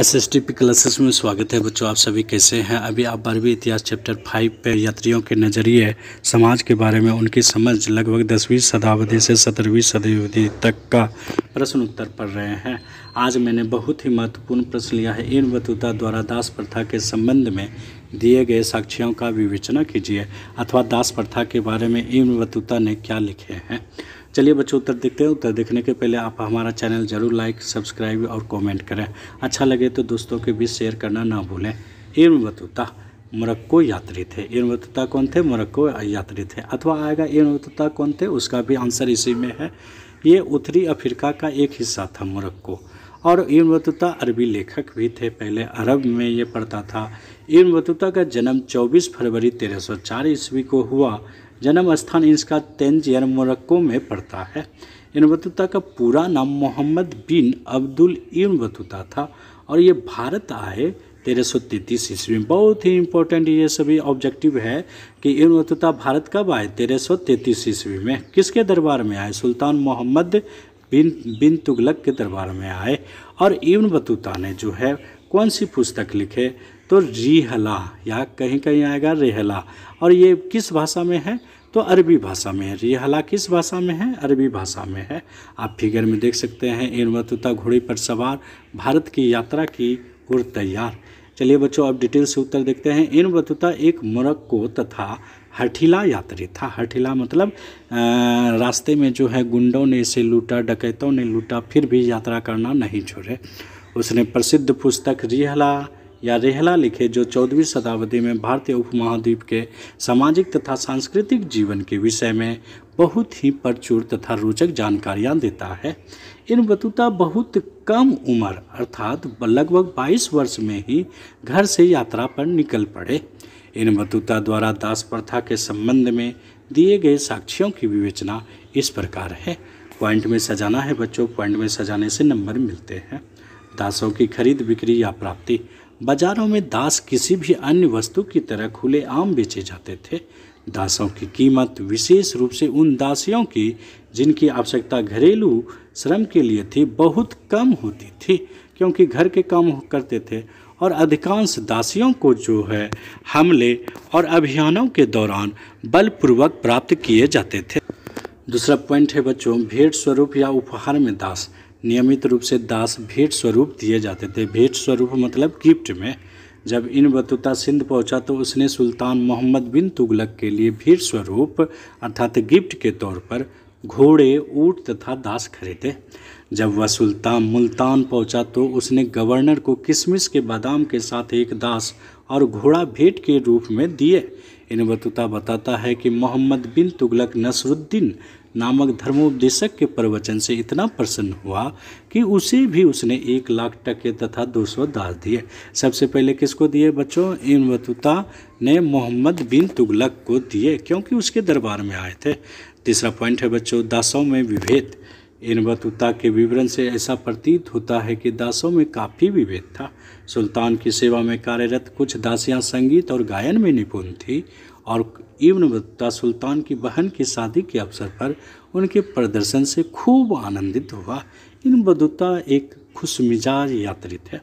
S S T P classes में स्वागत है बच्चों आप सभी कैसे हैं अभी आप बारहवीं इतिहास चैप्टर फाइव पे यात्रियों के नज़रिए समाज के बारे में उनकी समझ लगभग दसवीं शताब्दी से सत्रहवीं शताब्दी तक का प्रश्न उत्तर पढ़ रहे हैं आज मैंने बहुत ही महत्वपूर्ण प्रश्न लिया है इन वतुता द्वारा दास प्रथा के संबंध में दिए गए साक्ष्यों का विवेचना कीजिए अथवा दास प्रथा के बारे में इन वतुता ने क्या लिखे हैं चलिए बच्चों उत्तर देखते हैं उत्तर देखने के पहले आप हमारा चैनल ज़रूर लाइक सब्सक्राइब और कमेंट करें अच्छा लगे तो दोस्तों के बीच शेयर करना ना भूलें इर्म बतूता मोरक्को यात्री थे इर्म बतूता कौन थे मोरक्को यात्री थे अथवा आएगा इर्म बतूता कौन थे उसका भी आंसर इसी में है ये उत्तरी अफ्रीका का एक हिस्सा था मोरक्को और इर्म बतूता अरबी लेखक भी थे पहले अरब में ये पढ़ता था इर्म बतूता का जन्म 24 फरवरी 1304 ईस्वी को हुआ जन्म स्थान इसका तेंजियर मोरक्को में पड़ता है इन बतूता का पूरा नाम Muhammad bin Abdul ibn Battuta था और ये भारत आए तेरह सौ तैंतीस ईस्वी में बहुत ही इम्पोर्टेंट ये सभी ऑब्जेक्टिव है कि इन बतूता भारत कब आए तेरह सौ तैंतीस ईस्वी में किसके दरबार में आए सुल्तान मोहम्मद बिन बिन तुगलक के दरबार में आए और इब्न बतूता ने जो है कौन सी पुस्तक लिखे तो रिहला या कहीं कहीं आएगा रेहला और ये किस भाषा में है तो अरबी भाषा में है रिहला किस भाषा में है अरबी भाषा में है आप फिगर में देख सकते हैं इन वतुता घोड़ी पर सवार भारत की यात्रा की गुर तैयार चलिए बच्चों अब डिटेल से उत्तर देखते हैं इन वतुता एक मुरक्को तथा हठिला यात्री था हठिला मतलब आ, रास्ते में जो है गुंडों ने इसे लूटा डकैतों ने लूटा फिर भी यात्रा करना नहीं छोड़े उसने प्रसिद्ध पुस्तक रिहला या रेहला लिखे जो चौदहवीं शताब्दी में भारतीय उपमहाद्वीप के सामाजिक तथा सांस्कृतिक जीवन के विषय में बहुत ही प्रचुर तथा रोचक जानकारियाँ देता है इन बतूता बहुत कम उम्र अर्थात लगभग 22 वर्ष में ही घर से यात्रा पर निकल पड़े इन बतूता द्वारा दास प्रथा के संबंध में दिए गए साक्ष्यों की विवेचना इस प्रकार है पॉइंट में सजाना है बच्चों पॉइंट में सजाने से नंबर मिलते हैं दासों की खरीद बिक्री या प्राप्ति बाजारों में दास किसी भी अन्य वस्तु की तरह खुले आम बेचे जाते थे दासों की कीमत विशेष रूप से उन दासियों की जिनकी आवश्यकता घरेलू श्रम के लिए थी बहुत कम होती थी क्योंकि घर के काम करते थे और अधिकांश दासियों को जो है हमले और अभियानों के दौरान बलपूर्वक प्राप्त किए जाते थे दूसरा पॉइंट है बच्चों भेंट स्वरूप या उपहार में दास नियमित रूप से दास भेंट स्वरूप दिए जाते थे भेंट स्वरूप मतलब गिफ्ट में जब इन बतूता सिंध पहुंचा तो उसने सुल्तान मोहम्मद बिन तुगलक के लिए भेंट स्वरूप अर्थात गिफ्ट के तौर पर घोड़े ऊँट तथा दास खरीदे जब वह सुल्तान मुल्तान पहुंचा तो उसने गवर्नर को किशमिश के बादाम के साथ एक दास और घोड़ा भेंट के रूप में दिए इन बतूता बताता है कि मोहम्मद बिन तुगलक नसरुद्दीन नामक धर्मोपदेशक के प्रवचन से इतना प्रसन्न हुआ कि उसे भी उसने एक लाख टके तथा दो सौ दास दिए सबसे पहले किसको दिए बच्चों इन बतूता ने मोहम्मद बिन तुगलक को दिए क्योंकि उसके दरबार में आए थे तीसरा पॉइंट है बच्चों दासों में विभेद इन बतूता के विवरण से ऐसा प्रतीत होता है कि दासों में काफ़ी विभेद था सुल्तान की सेवा में कार्यरत कुछ दासियां संगीत और गायन में निपुण थी और इब्न बत्ता सुल्तान की बहन की शादी के अवसर पर उनके प्रदर्शन से खूब आनंदित हुआ इन बदुता एक खुश मिजाज यात्री थे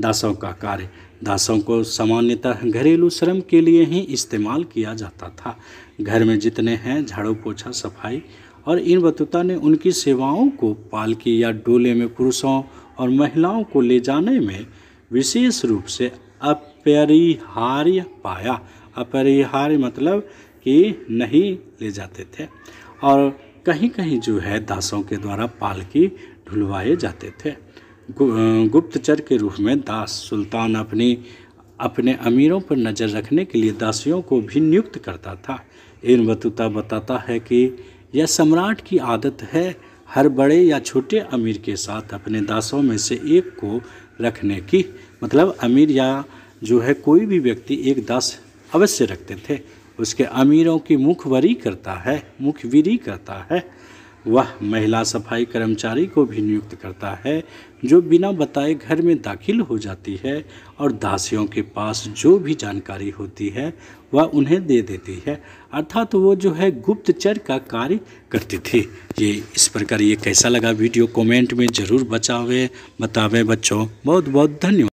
दासों का कार्य दासों को सामान्यतः घरेलू श्रम के लिए ही इस्तेमाल किया जाता था घर में जितने हैं झाड़ू पोछा सफाई और इन बतुता ने उनकी सेवाओं को पालकी या डोले में पुरुषों और महिलाओं को ले जाने में विशेष रूप से अपरिहार्य पाया अपरिहार्य मतलब कि नहीं ले जाते थे और कहीं कहीं जो है दासों के द्वारा पालकी ढुलवाए जाते थे गु, गुप्तचर के रूप में दास सुल्तान अपनी अपने अमीरों पर नज़र रखने के लिए दासियों को भी नियुक्त करता था इन बतूता बताता है कि यह सम्राट की आदत है हर बड़े या छोटे अमीर के साथ अपने दासों में से एक को रखने की मतलब अमीर या जो है कोई भी व्यक्ति एक दास अवश्य रखते थे उसके अमीरों की मुखवरी करता है मुखविरी करता है वह महिला सफाई कर्मचारी को भी नियुक्त करता है जो बिना बताए घर में दाखिल हो जाती है और दासियों के पास जो भी जानकारी होती है वह उन्हें दे देती है अर्थात वो जो है गुप्तचर का कार्य करती थी ये इस प्रकार ये कैसा लगा वीडियो कमेंट में ज़रूर बचावें बतावें बच्चों बहुत बहुत धन्यवाद